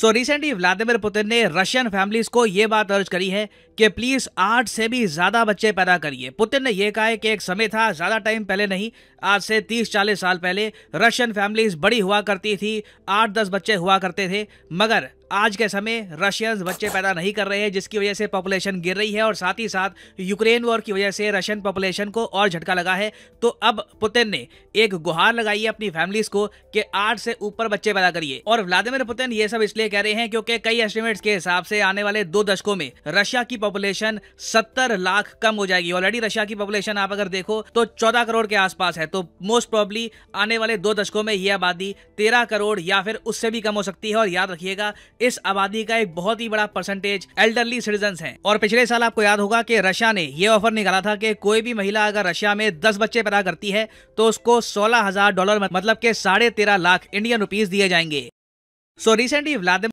सो recently Vladimir Putin ने Russian families को यह बात अर्ज करी है कि प्लीज आठ से भी ज्यादा बच्चे पैदा करिए पुतिन ने यह कहा है कि एक समय था ज्यादा टाइम पहले नहीं आज से तीस चालीस साल पहले रशियन फैमिलीज बड़ी हुआ करती थी आठ दस बच्चे हुआ करते थे मगर आज के समय रशियंस बच्चे पैदा नहीं कर रहे हैं जिसकी वजह से पॉपुलेशन गिर रही है और साथ ही साथ यूक्रेन वॉर की वजह से रशियन पॉपुलेशन को और झटका लगा है तो अब पुतिन ने एक गुहार लगाई है अपनी फैमिलीज को कि आठ से ऊपर बच्चे पैदा करिए और व्लादिमिर पुतिन ये सब इसलिए कह रहे हैं क्योंकि कई एस्टिमेट्स के हिसाब से आने वाले दो दशकों में रशिया की पॉपुलेशन सत्तर लाख कम हो जाएगी ऑलरेडी रशिया की पॉपुलेशन आप अगर देखो तो चौदह करोड़ के आसपास है तो मोस्ट प्रॉब्ली आने वाले दो दशकों में यह आबादी तेरह करोड़ या फिर उससे भी कम हो सकती है और याद रखिएगा इस आबादी का एक बहुत ही बड़ा परसेंटेज एल्डरली सिटीजन है और पिछले साल आपको याद होगा की रशिया ने यह ऑफर निकाला था की कोई भी महिला अगर रशिया में दस बच्चे पैदा करती है तो उसको सोलह डॉलर मतलब के साढ़े लाख इंडियन रुपीज दिए जाएंगे सो रिसेंटली व्लादिमिर